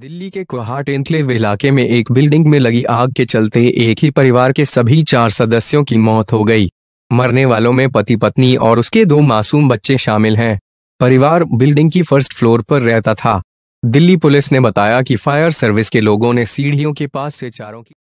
दिल्ली के कुहाट एनक्लेव इलाके में एक बिल्डिंग में लगी आग के चलते एक ही परिवार के सभी चार सदस्यों की मौत हो गई मरने वालों में पति पत्नी और उसके दो मासूम बच्चे शामिल हैं परिवार बिल्डिंग की फर्स्ट फ्लोर पर रहता था दिल्ली पुलिस ने बताया कि फायर सर्विस के लोगों ने सीढ़ियों के पास से चारों की